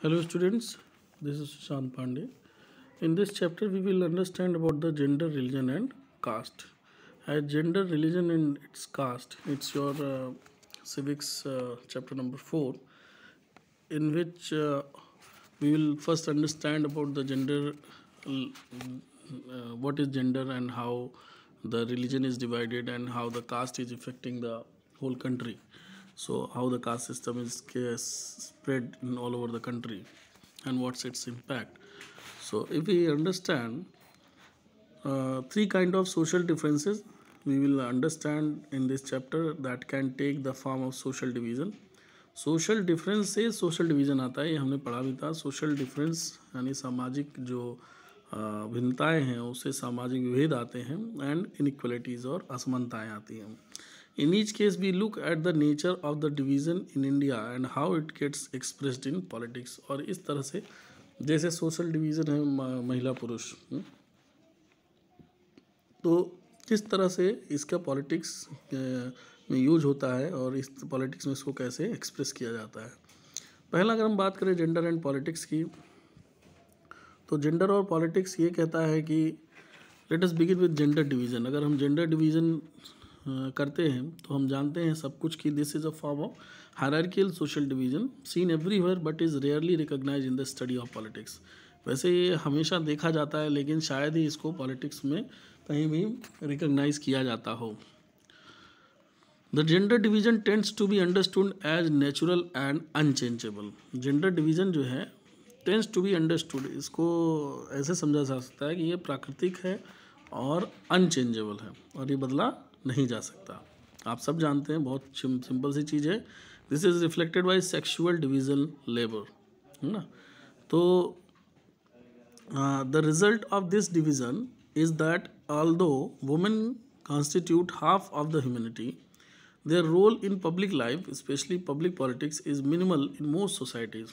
Hello students, this is Sushant Pandey. In this chapter we will understand about the gender, religion and caste. As gender, religion and its caste, it's your uh, civics uh, chapter number 4 in which uh, we will first understand about the gender, uh, what is gender and how the religion is divided and how the caste is affecting the whole country. so how the caste system is spread in all over the country and what's its impact so if we understand uh, three kind of social differences we will understand in this chapter that can take the form of social division social difference से social division आता है ये हमने पढ़ा भी था social difference यानी सामाजिक जो भिन्नताएं हैं उससे सामाजिक विभेद आते हैं एंड इनक्वलिटीज़ और असमानताएं आती हैं In each case, we look at the nature of the division in India and how it gets expressed in politics. और इस तरह से जैसे सोशल डिवीज़न है महिला पुरुष हम्म। तो किस तरह से इसका पॉलिटिक्स में यूज होता है और इस पॉलिटिक्स में इसको कैसे एक्सप्रेस किया जाता है पहला अगर हम बात करें जेंडर एंड पॉलिटिक्स की तो जेंडर और पॉलिटिक्स ये कहता है कि let us begin with gender division अगर हम जेंडर डिवीज़न करते हैं तो हम जानते हैं सब कुछ कि this is a form of hierarchical social division seen everywhere but is rarely recognise in the study of politics वैसे ये हमेशा देखा जाता है लेकिन शायद ही इसको पॉलिटिक्स में कहीं भी रिकोगनाइज किया जाता हो the gender division tends to be understood as natural and unchangeable gender division जो है टेंस टू बी अंडरस्टूड इसको ऐसे समझा जा सकता है कि ये प्राकृतिक है और अनचेंजेबल है और ये बदला नहीं जा सकता आप सब जानते हैं बहुत सिंपल सी चीज़ है this is reflected by sexual division labour है ना तो the result of this division is that although women constitute half of the humanity their role in public life especially public politics is minimal in most societies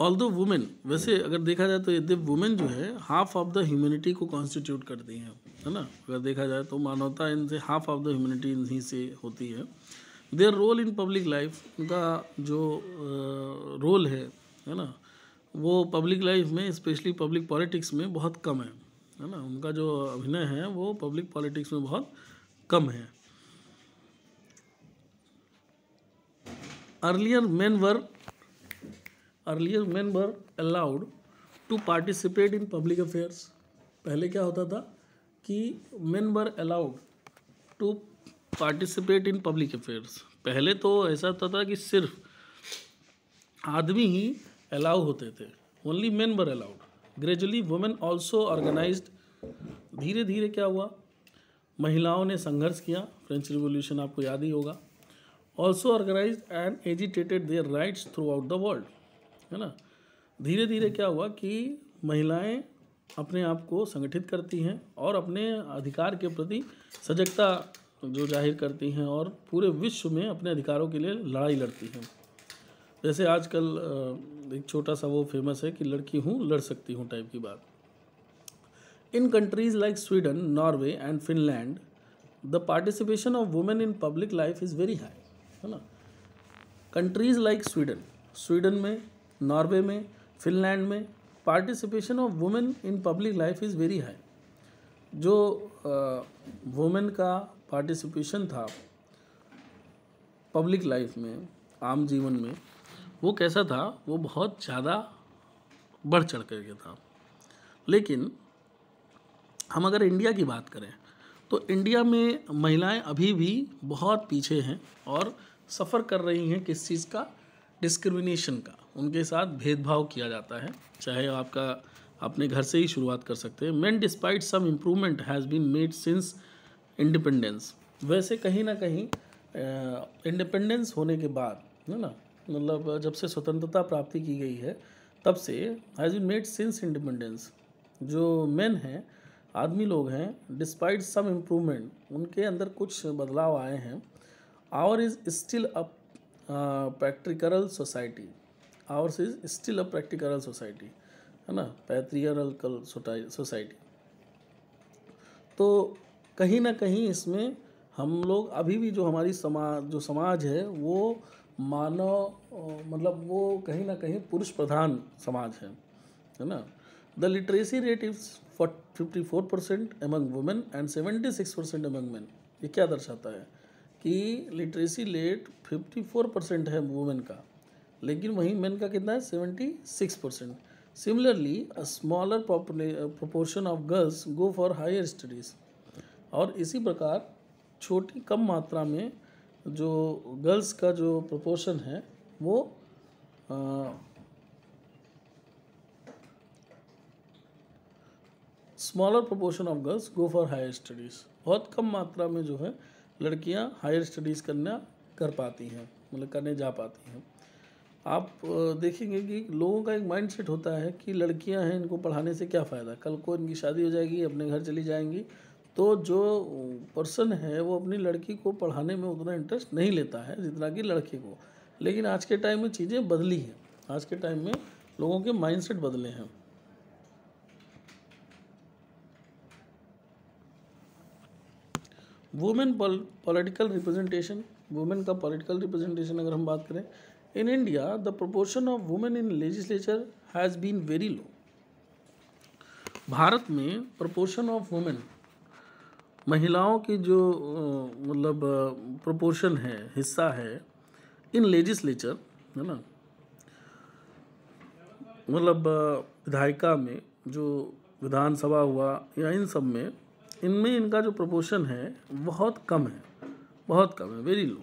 although women वैसे अगर देखा जाए तो यद्यप women जो है half of the humanity को constitute करती हैं है ना अगर देखा जाए तो मानवता इनसे हाफ ऑफ द ह्यूमनिटी इन्हीं से होती है their role in public life उनका जो रोल है है ना वो पब्लिक लाइफ में स्पेशली पब्लिक पॉलिटिक्स में बहुत कम है है ना उनका जो अभिनय है वो पब्लिक पॉलिटिक्स में बहुत कम है earlier men were earlier man were allowed to participate in public affairs पहले क्या होता था कि man were allowed to participate in public affairs पहले तो ऐसा होता था कि सिर्फ आदमी ही अलाउ होते थे only men were allowed gradually women also organise धीरे धीरे क्या हुआ महिलाओं ने संघर्ष किया फ्रेंच रिवोल्यूशन आपको याद ही होगा also organise and agitated their rights throughout the world है ना धीरे धीरे क्या हुआ कि महिलाएं अपने आप को संगठित करती हैं और अपने अधिकार के प्रति सजगता जो जाहिर करती हैं और पूरे विश्व में अपने अधिकारों के लिए लड़ाई लड़ती हैं जैसे आजकल एक छोटा सा वो फेमस है कि लड़की हूँ लड़ सकती हूँ टाइप की बात in countries like Sweden Norway and Finland the participation of women in public life is very high है ना कंट्रीज़ लाइक स्वीडन स्वीडन में नॉर्वे में फिनलैंड में participation of women in public life is very high जो women का participation था public life में आम जीवन में वो कैसा था वो बहुत ज़्यादा बढ़ चढ़ करके था लेकिन हम अगर इंडिया की बात करें तो इंडिया में महिलाएं अभी भी बहुत पीछे हैं और सफ़र कर रही हैं किस चीज़ का डिस्क्रिमिनेशन का उनके साथ भेदभाव किया जाता है चाहे आपका अपने घर से ही शुरुआत कर सकते हैं man despite some improvement has been made since independence वैसे कहीं ना कहीं इंडिपेंडेंस होने के बाद है ना मतलब जब से स्वतंत्रता प्राप्ति की गई है तब से has been made since independence जो मेन हैं आदमी लोग हैं डिस्पाइट सम इम्प्रूवमेंट उनके अंदर कुछ बदलाव आए हैं our is still up practical society ours is still a practical society है ना पैत्रियरकल सोसाइटी तो कहीं ना कहीं इसमें हम लोग अभी भी जो हमारी समाज जो समाज है वो मानव मतलब वो कहीं ना कहीं पुरुष प्रधान समाज है है ना the literacy rate is fifty four percent among women and seventy six percent among man ये क्या दर्शाता है कि लिटरेसी रेट 54 परसेंट है वुमेन का लेकिन वहीं मेन का कितना है 76 percent similarly a smaller proportion of girls go for higher studies और इसी प्रकार छोटी कम मात्रा में जो गर्ल्स का जो प्रोपोर्शन है वो smaller proportion of girls go for higher studies बहुत कम मात्रा में जो है लड़कियां हायर स्टडीज़ करना कर पाती हैं मतलब करने जा पाती हैं आप देखेंगे कि लोगों का एक माइंड सेट होता है कि लड़कियां हैं इनको पढ़ाने से क्या फ़ायदा कल को इनकी शादी हो जाएगी अपने घर चली जाएंगी तो जो पर्सन है वो अपनी लड़की को पढ़ाने में उतना इंटरेस्ट नहीं लेता है जितना कि लड़के को लेकिन आज के टाइम में चीज़ें बदली हैं आज के टाइम में लोगों के माइंडसेट बदले हैं वुमेन पॉलिटिकल रिप्रेजेंटेशन वुमेन का पॉलिटिकल रिप्रेजेंटेशन अगर हम बात करें in India the proportion of women in legislature has been very low Bharat में प्रपोर्शन ऑफ वुमेन महिलाओं की जो मतलब प्रपोर्शन है हिस्सा है इन लेजिस्लेचर है ना मतलब विधायिका में जो विधानसभा हुआ या इन सब में इनमें इनका जो प्रपोर्शन है बहुत कम है बहुत कम है very low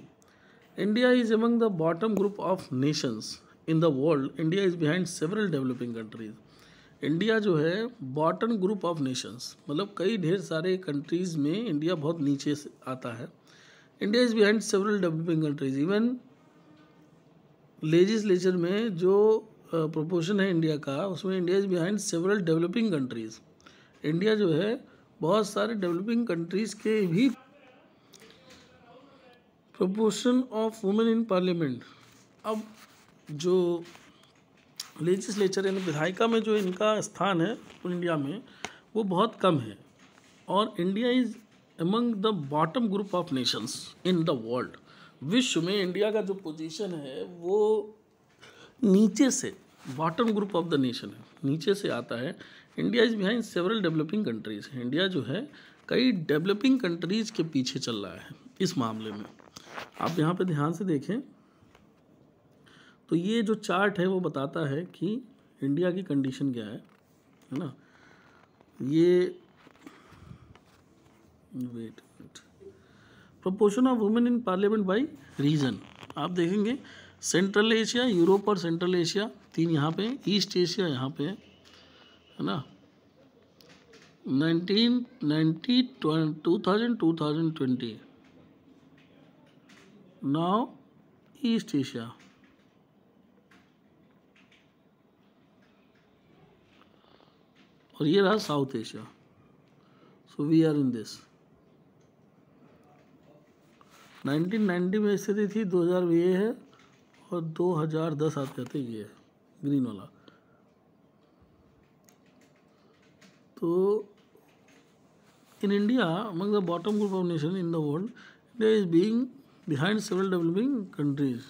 India is among the bottom group of nations in the world India is behind several developing countries India जो है बॉटम ग्रुप ऑफ नेशंस मतलब कई ढेर सारे कंट्रीज़ में इंडिया बहुत नीचे से आता है India is behind several developing countries even legislature में जो प्रपोशन है इंडिया का उसमें India is behind several developing countries India जो है बहुत सारे डेवलपिंग कंट्रीज़ के भी proportion of women in parliament अब जो लेजिस्लेचर यानी विधायिका में जो इनका स्थान है इंडिया में वो बहुत कम है और India is among the bottom group of nations in the world विश्व में इंडिया का जो पोजीशन है वो नीचे से bottom group of the nation है नीचे से आता है India is behind several developing countries India जो है कई डेवलपिंग कंट्रीज़ के पीछे चल रहा है इस मामले में आप यहाँ पे ध्यान से देखें तो ये जो चार्ट है वो बताता है कि इंडिया की कंडीशन क्या है है ना ये wait proportion of women in parliament by region आप देखेंगे सेंट्रल एशिया यूरोप और सेंट्रल एशिया तीन यहाँ पे ईस्ट एशिया यहाँ पे है है ना nineteen ninety two thousand two thousand twenty now East Asia और ये रहा South Asia so we are in this nineteen 1990 में स्थिति थी दो हजार ये है और दो हजार दस आते थे ये ग्रीन वाला तो in India among the bottom group of nation in the world India is being behind civil developing countries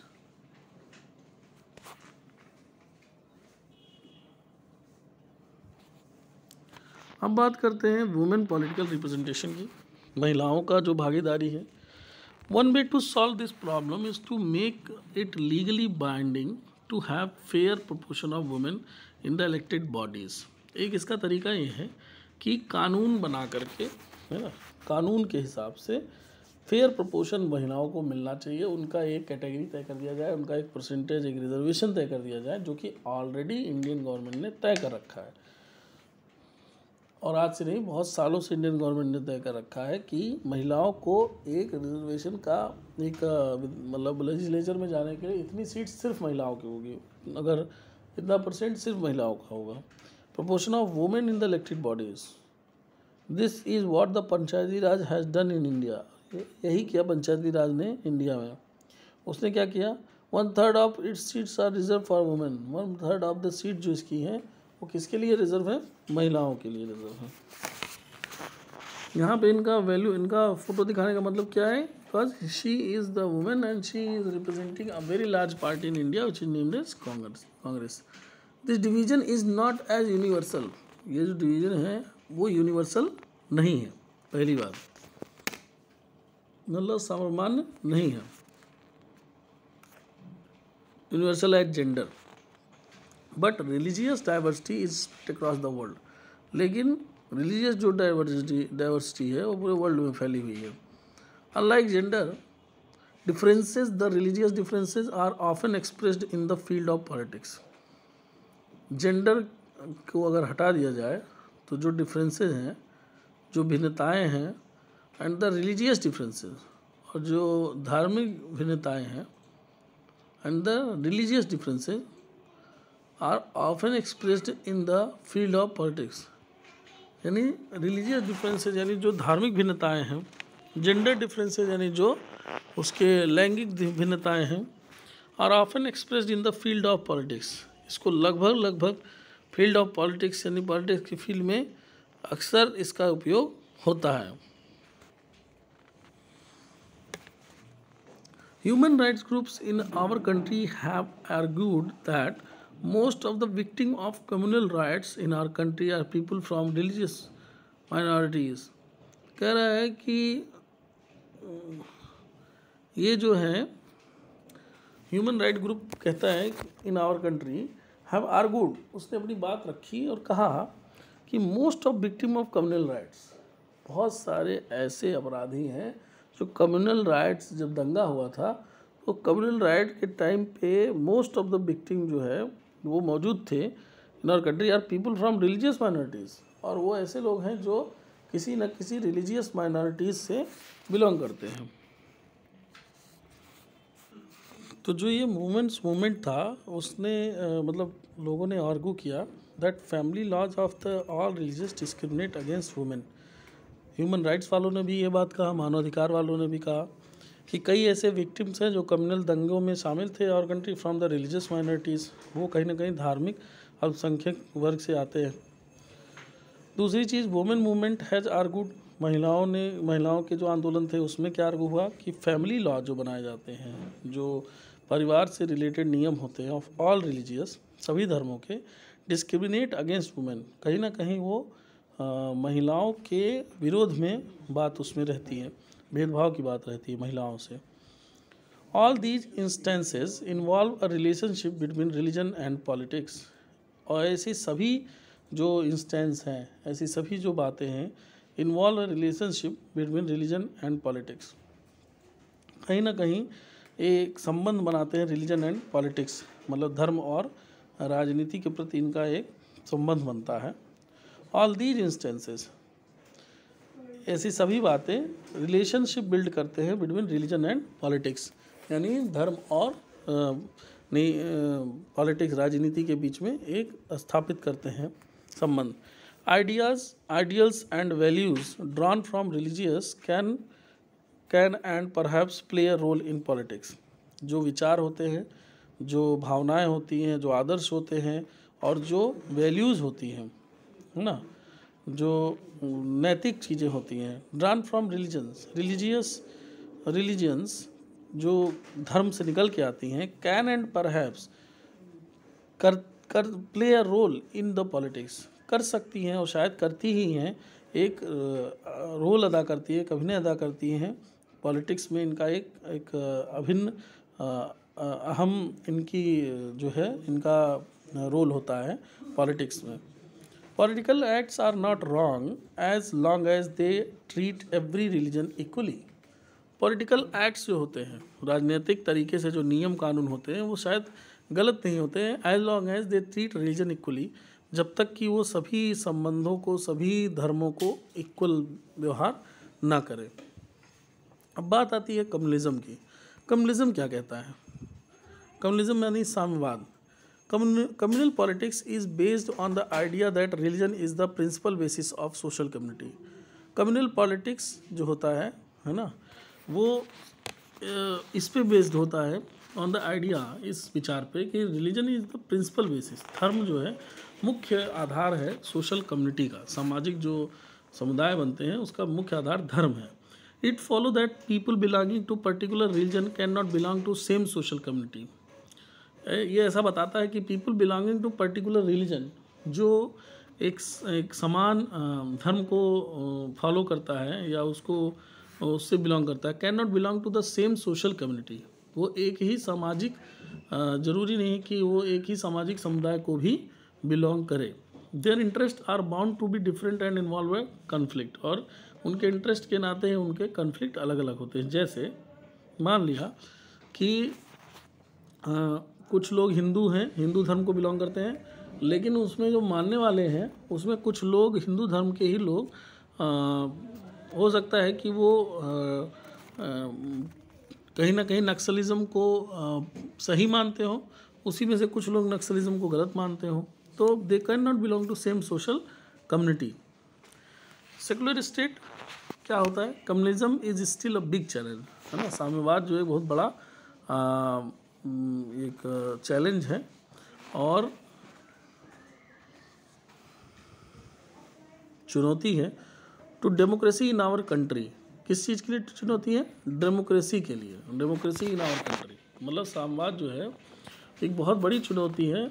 अब बात करते हैं वुमेन पॉलिटिकल रिप्रेजेंटेशन की महिलाओं का जो भागीदारी है one way to solve this problem is to make it legally binding to have fair proportion of women in the elected bodies एक इसका तरीका ये है कि कानून बना करके है ना कानून के हिसाब से फेयर प्रपोर्शन महिलाओं को मिलना चाहिए उनका एक कैटेगरी तय कर दिया जाए उनका एक परसेंटेज एक रिजर्वेशन तय कर दिया जाए जो कि ऑलरेडी इंडियन गवर्नमेंट ने तय कर रखा है और आज से नहीं बहुत सालों से इंडियन गवर्नमेंट ने तय कर रखा है कि महिलाओं को एक रिजर्वेशन का एक मतलब लेजिस्लेचर में जाने के लिए इतनी सीट सिर्फ महिलाओं की होगी अगर इतना परसेंट सिर्फ महिलाओं का होगा proportion of women in the elected bodies this is what the Panchayati Raj has done in India यही किया पंचायती राज ने इंडिया में उसने क्या किया one third of its seats are reserve for women one third of the seat जो इसकी है वो किसके लिए रिजर्व है महिलाओं के लिए रिजर्व है यहाँ पे इनका वैल्यू इनका फोटो दिखाने का मतलब क्या है because she is the women and she is representing a very large party in India which is named is Congress Congress this division is not as universal ये जो डिवीज़न है वो यूनिवर्सल नहीं है पहली बात मतलब सामान्य नहीं है universal as gender but religious diversity is across the world लेकिन रिलीजियस जो डाइवर्सिटी डाइवर्सिटी है वो पूरे वर्ल्ड में फैली हुई है unlike gender differences the religious differences are often expressed in the field of politics gender को अगर हटा दिया जाए तो जो डिफरेंसेस हैं जो भिन्नताएं हैं एंड द रिलीजियस डिफरेंसेस और जो धार्मिक भिन्नताएं हैं and the religious differences are often expressed in the field of politics यानी रिलीजियस डिफरेंसेज यानी जो धार्मिक भिन्नताएं हैं जेंडर डिफरेंसेज यानी जो उसके लैंगिक भिन्नताएं हैं are often expressed in the field of politics इसको लगभग लगभग फील्ड ऑफ पॉलिटिक्स यानी पॉलिटिक्स की फील्ड में अक्सर इसका उपयोग होता है human rights groups in our country have argued that most of the victims of communal riots in our country are people from religious minorities कह रहा है कि ये जो है ह्यूमन राइट ग्रुप कहता है in our country have argued उसने अपनी बात रखी और कहा कि most of victim of communal riots बहुत सारे ऐसे अपराधी हैं जो कम्युनल राइट्स जब दंगा हुआ था तो कम्युनल राइट के टाइम पे मोस्ट ऑफ द विक्टिम जो है वो मौजूद थे in our country are people from religious minorities और वो ऐसे लोग हैं जो किसी न किसी रिलीजियस माइनॉरिटीज़ से बिलोंग करते हैं तो जो ये मूवमेंट्स मूवमेंट था उसने आ, मतलब लोगों ने आर्गू किया that family laws of the all religious discriminate against women human rights वालों ने भी ये बात कहा मानवाधिकार वालों ने भी कहा कि कई ऐसे विक्टिम्स हैं जो कम्युनल दंगों में शामिल थे और country from the religious minorities वो कहीं ना कहीं धार्मिक अल्पसंख्यक वर्ग से आते हैं दूसरी चीज़ वुमेन मूवमेंट हैज़ आर्गूड महिलाओं ने महिलाओं के जो आंदोलन थे उसमें क्या आर्गू हुआ कि फैमिली लॉ जो बनाए जाते हैं जो परिवार से रिलेटेड नियम होते हैं ऑफ ऑल रिलीजियस सभी धर्मों के डिस्क्रिमिनेट अगेंस्ट वुमेन कहीं ना कहीं वो आ, महिलाओं के विरोध में बात उसमें रहती है भेदभाव की बात रहती है महिलाओं से all these instances involve a relationship between religion and politics और ऐसी सभी जो इंस्टेंस हैं ऐसी सभी जो बातें हैं involve a relationship between religion and politics कहीं ना कहीं एक संबंध बनाते हैं रिलीजन एंड पॉलिटिक्स मतलब धर्म और राजनीति के प्रति इनका एक संबंध बनता है ऑल दीज इंस्टेंसेस ऐसी सभी बातें रिलेशनशिप बिल्ड करते हैं बिटवीन रिलीजन एंड पॉलिटिक्स यानी धर्म और नहीं पॉलिटिक्स राजनीति के बीच में एक स्थापित करते हैं संबंध ideas ideals and values drawn from religious can can and perhaps play a role in politics जो विचार होते हैं जो भावनाएं होती हैं जो आदर्श होते हैं और जो वैल्यूज़ होती हैं है ना जो नैतिक चीज़ें होती हैं drawn from religions religious religions जो धर्म से निकल के आती हैं कैन एंड परहैप्स कर कर play a role in the politics कर सकती हैं और शायद करती ही हैं एक रोल अदा करती है एक अभिनय अदा करती हैं पॉलिटिक्स में इनका एक एक अभिन्न अहम इनकी जो है इनका रोल होता है पॉलिटिक्स में political acts are not wrong as long as they treat every religion equally political acts जो होते हैं राजनीतिक तरीके से जो नियम कानून होते हैं वो शायद गलत नहीं होते हैं as long as they treat religion equally जब तक कि वो सभी संबंधों को सभी धर्मों को इक्वल व्यवहार ना करें अब बात आती है कम्युनिज्म की कम्युनिज्म क्या कहता है कम्युनिज़्म यानी साम्यवाद communal politics is based on the idea that religion is the principal basis of social community communal politics जो होता है है ना वो इस पे बेस्ड होता है ऑन द आइडिया इस विचार पे कि religion is the principal basis धर्म जो है मुख्य आधार है सोशल कम्युनिटी का सामाजिक जो समुदाय बनते हैं उसका मुख्य आधार धर्म है it follow that people belonging to particular religion can not belong to same social community ये ऐसा बताता है कि people belonging to particular religion जो एक, एक समान धर्म को फॉलो करता है या उसको उससे बिलोंग करता है can not belong to the same social community वो एक ही सामाजिक जरूरी नहीं कि वो एक ही सामाजिक समुदाय को भी बिलोंग करे their interest are bound to be different and involve a conflict और उनके इंटरेस्ट के नाते उनके कन्फ्लिक्ट अलग अलग होते हैं जैसे मान लिया कि आ, कुछ लोग हिंदू हैं हिंदू धर्म को बिलोंग करते हैं लेकिन उसमें जो मानने वाले हैं उसमें कुछ लोग हिंदू धर्म के ही लोग आ, हो सकता है कि वो कहीं ना कहीं नक्सलिज्म को आ, सही मानते हो उसी में से कुछ लोग नक्सलिज़्म को गलत मानते हो तो they can not belong to same social community secular state क्या होता है communism is still a big challenge है ना साम्यवाद जो है बहुत बड़ा आ, एक चैलेंज है और चुनौती है to democracy in our country किस चीज़ के लिए चुनौती है डेमोक्रेसी के लिए डेमोक्रेसी इन आवर कंट्री मतलब साम्यवाद जो है एक बहुत बड़ी चुनौती है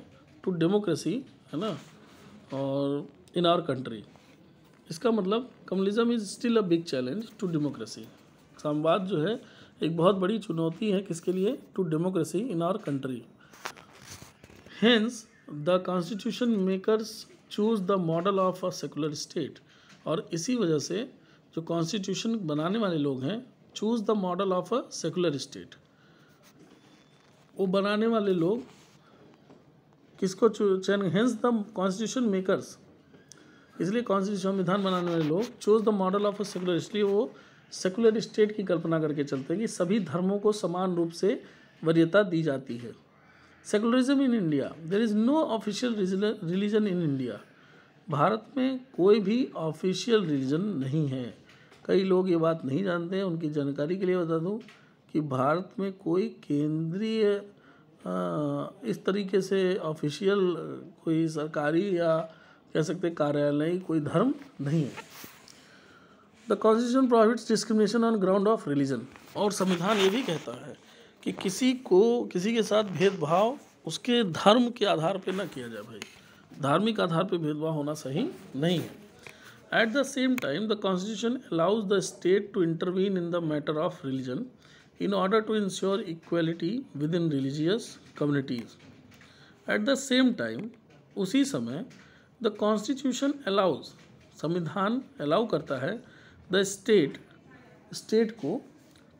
टू डेमोक्रेसी है ना और इन आवर कंट्री इसका मतलब communism is still a big challenge to democracy सामवाद जो है एक बहुत बड़ी चुनौती है किसके लिए to democracy in our country hence the constitution makers choose the model of a secular state और इसी वजह से जो कॉन्स्टिट्यूशन बनाने वाले लोग हैं choose the model of a secular state वो बनाने वाले लोग किसको चैन हेंस द कॉन्स्टिट्यूशन मेकर्स इसलिए कॉन्स्टिट्यूशन संविधान बनाने वाले लोग choose the model of secular इसलिए वो सेकुलर स्टेट की कल्पना करके चलते हैं कि सभी धर्मों को समान रूप से वरीयता दी जाती है secularism in India there is no official religion in India भारत में कोई भी ऑफिशियल रिलीजन नहीं है कई लोग ये बात नहीं जानते हैं उनकी जानकारी के लिए बता दूँ कि भारत में कोई केंद्रीय इस तरीके से ऑफिशियल कोई सरकारी या कह सकते कार्यालय कोई धर्म नहीं है the constitution prohibits discrimination on ground of religion और संविधान ये भी कहता है कि किसी को किसी के साथ भेदभाव उसके धर्म के आधार पर ना किया जाए भाई धार्मिक आधार पर भेदभाव होना सही नहीं है at the same time the constitution allows the state to intervene in the matter of religion in order to ensure equality within religious communities at the same time उसी समय द कॉन्स्टिट्यूशन अलाउज संविधान allow करता है the state state को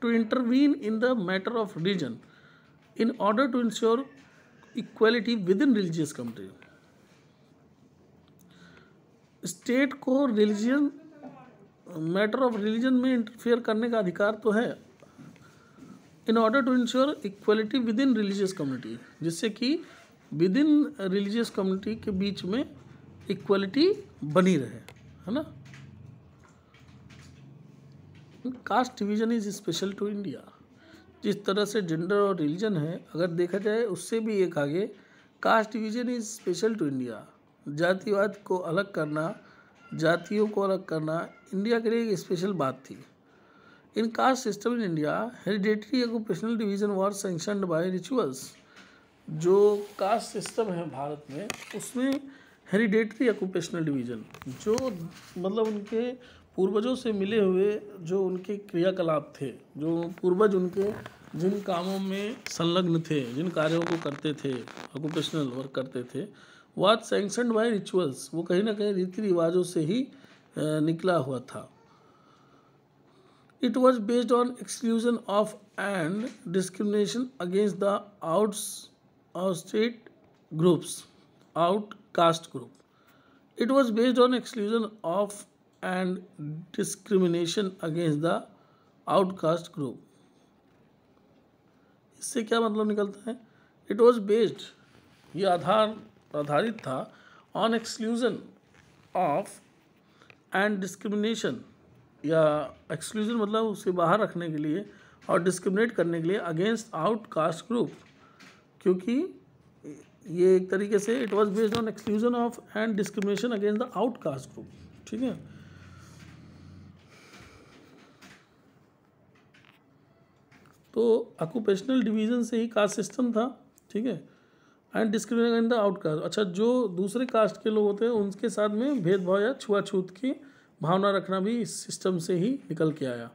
to intervene in the matter of religion in order to ensure equality within religious country state को religion matter of religion में interfere करने का अधिकार तो है in order to ensure equality within religious community जिससे कि with within religious community के बीच में इक्वलिटी बनी रहे है ना caste division is special to India जिस तरह से जेंडर और रिलीजन है अगर देखा जाए उससे भी एक आगे caste division is special to India जातिवाद को अलग करना जातियों को अलग करना इंडिया के लिए एक स्पेशल बात थी in caste system in India hereditary occupational division was sanctioned by rituals जो कास्ट सिस्टम है भारत में उसमें हेरिडेटरी ऑक्यूपेशनल डिवीज़न जो मतलब उनके पूर्वजों से मिले हुए जो उनके क्रियाकलाप थे जो पूर्वज उनके जिन कामों में संलग्न थे जिन कार्यों को करते थे ऑक्यूपेशनल वर्क करते थे वाज सेंक्शन बाय रिचुअल्स वो कहीं ना कहीं रीति रिवाजों से ही निकला हुआ था it was based on exclusion of and discrimination against the outs out state groups outcaste group it was based on exclusion of and discrimination against the outcaste group इससे क्या मतलब निकलता है इट वॉज बेस्ड ये आधार आधारित था on exclusion of and discrimination या एक्सक्लूजन मतलब उसे बाहर रखने के लिए और डिस्क्रिमिनेट करने के लिए अगेंस्ट आउट कास्ट ग्रुप क्योंकि ये एक तरीके से it was based on exclusion of and discrimination against the outcaste group ठीक है तो ऑक्यूपेशनल डिवीजन से ही कास्ट सिस्टम था ठीक है and discrimination against the outcaste अच्छा जो दूसरे कास्ट के लोग होते हैं उनके साथ में भेदभाव या छुआछूत की भावना रखना भी इस सिस्टम से ही निकल के आया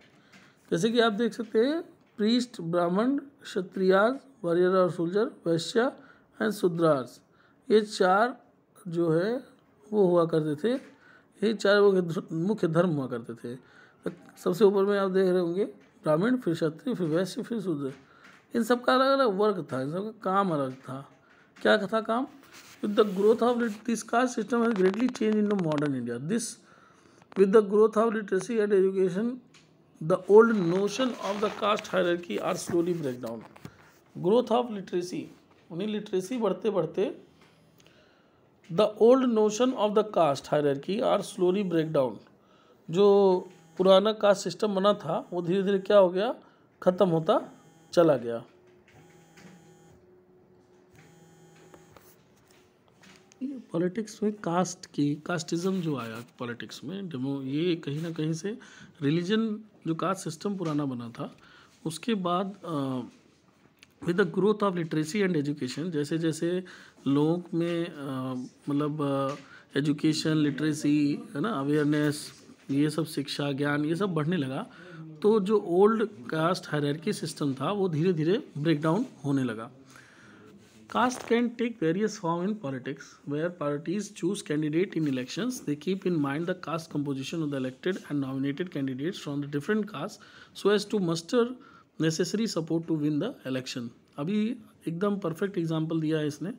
जैसे कि आप देख सकते हैं प्रीस्ट ब्राह्मण क्षत्रियाज वरियर और सोल्जर वैश्या एंड शुद्रार्स ये चार जो है वो हुआ करते थे ये चार मुख्य मुख्य धर्म हुआ करते थे सबसे ऊपर में आप देख रहे होंगे ब्राह्मण फिर क्षत्रिय फिर वैश्य फिर शूद्र इन सबका अलग अलग वर्क था इन सब का काम अलग था क्या था काम with the growth of this caste system has greatly change in the modern India this with the growth of literacy and education the old notion of the caste hierarchy are slowly break down growth of literacy यानी literacy बढ़ते बढ़ते the old notion of the caste hierarchy are slowly break down जो पुराना caste system बना था वो धीरे धीरे क्या हो गया ख़त्म होता चला गया पॉलिटिक्स में कास्ट की कास्टिज्म जो आया पॉलिटिक्स में डेमो ये कहीं ना कहीं से रिलीजन जो कास्ट सिस्टम पुराना बना था उसके बाद uh, with the growth of literacy and education जैसे जैसे लोग में मतलब एजुकेशन लिटरेसी है ना अवेयरनेस ये सब शिक्षा ज्ञान ये सब बढ़ने लगा तो जो ओल्ड कास्ट हायरकी सिस्टम था वो धीरे धीरे ब्रेक डाउन होने लगा caste can take various form in politics where parties choose candidate in election they keep in mind the caste composition of the elected and nominated candidates from the different caste so as to muster necessary support to win the election अभी एकदम perfect example दिया है इसने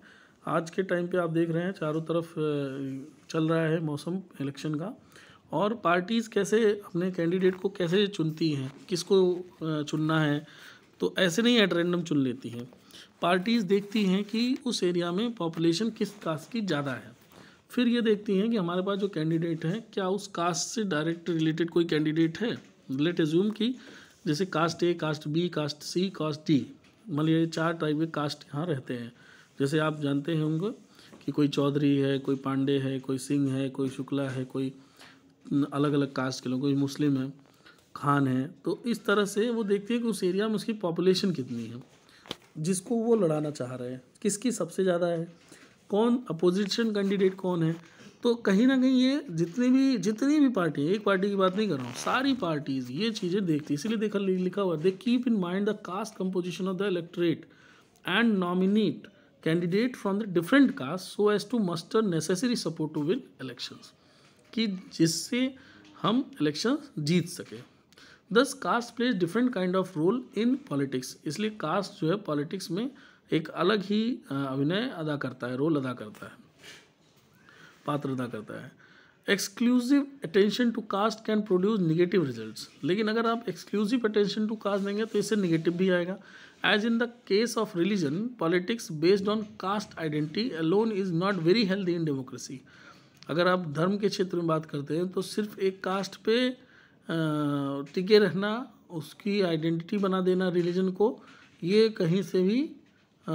आज के time पे आप देख रहे हैं चारों तरफ चल रहा है मौसम इलेक्शन का और पार्टीज़ कैसे अपने कैंडिडेट को कैसे चुनती हैं किसको चुनना है तो ऐसे नहीं एट रैंडम चुन लेती हैं पार्टीज़ देखती हैं कि उस एरिया में पॉपुलेशन किस कास्ट की ज़्यादा है फिर ये देखती हैं कि हमारे पास जो कैंडिडेट हैं क्या उस कास्ट से डायरेक्ट रिलेटेड कोई कैंडिडेट है लेट एज्यूम कि जैसे caste A caste B caste C caste D मान लीजिए चार टाइप के कास्ट यहाँ रहते हैं जैसे आप जानते हैं उनको कि कोई चौधरी है कोई पांडे है कोई सिंह है कोई शुक्ला है कोई अलग अलग कास्ट के लोग कोई मुस्लिम है खान है तो इस तरह से वो देखते हैं कि उस एरिया में उसकी पॉपुलेशन कितनी है जिसको वो लड़ाना चाह रहे हैं किसकी सबसे ज़्यादा है कौन अपोजिशन कैंडिडेट कौन है तो कहीं ना कहीं ये जितनी भी जितनी भी पार्टी एक पार्टी की बात नहीं कर रहा हूँ सारी पार्टीज ये चीज़ें देखती इसीलिए देखा लिखा हुआ they keep in mind the caste composition of the electorate and nominate candidate from the different caste so as to muster necessary support to win elections कि जिससे हम इलेक्शन जीत सकें this caste plays different kind of role in politics इसलिए caste जो है politics में एक अलग ही अभिनय अदा करता है रोल अदा करता है पात्रता करता है exclusive attention to caste can produce negative result लेकिन अगर आप एक्सक्लूसिव अटेंशन टू कास्ट देंगे तो इससे निगेटिव भी आएगा as in the case of religion politics based on caste identity alone is not very healthy in democracy अगर आप धर्म के क्षेत्र में बात करते हैं तो सिर्फ एक कास्ट पे टिके रहना उसकी आइडेंटिटी बना देना रिलीजन को ये कहीं से भी आ,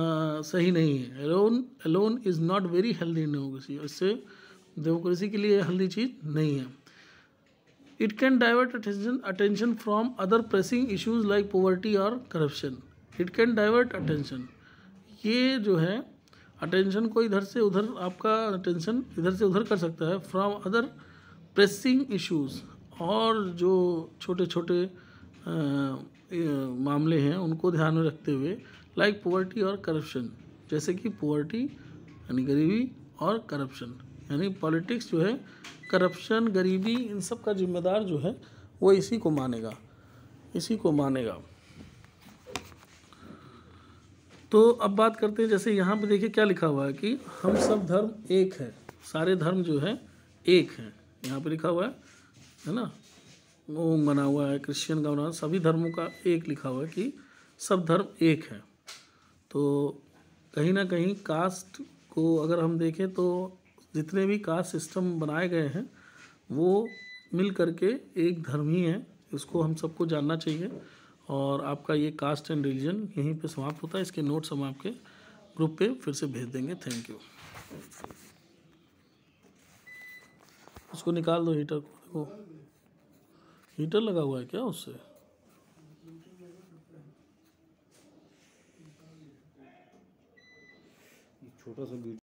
सही नहीं है alone alone is not very healthy in democracy इससे डेमोक्रेसी के लिए हेल्दी चीज़ नहीं है it can divert attention attention from other pressing issues like poverty और corruption it can divert attention ये जो है अटेंशन को इधर से उधर आपका अटेंशन इधर से उधर कर सकता है फ्रॉम अदर प्रेसिंग इश्यूज और जो छोटे छोटे मामले हैं उनको ध्यान में रखते हुए लाइक पोवर्टी और करप्शन जैसे कि पॉवर्टी यानी गरीबी और करप्शन यानी पॉलिटिक्स जो है करप्शन गरीबी इन सब का जिम्मेदार जो है वो इसी को मानेगा इसी को मानेगा तो अब बात करते हैं जैसे यहाँ पे देखिए क्या लिखा हुआ है कि हम सब धर्म एक है सारे धर्म जो है एक हैं यहाँ पे लिखा हुआ है है ना ओम बना हुआ है क्रिश्चियन का बना सभी धर्मों का एक लिखा हुआ है कि सब धर्म एक है तो कहीं ना कहीं कास्ट को अगर हम देखें तो जितने भी कास्ट सिस्टम बनाए गए हैं वो मिल करके एक धर्म ही है इसको हम सबको जानना चाहिए और आपका ये कास्ट एंड रिलीजन यहीं पे समाप्त होता है इसके नोट्स हम आपके ग्रुप पे फिर से भेज देंगे थैंक यू उसको निकाल दो हीटर को देखो हीटर लगा हुआ है क्या उससे छोटा सा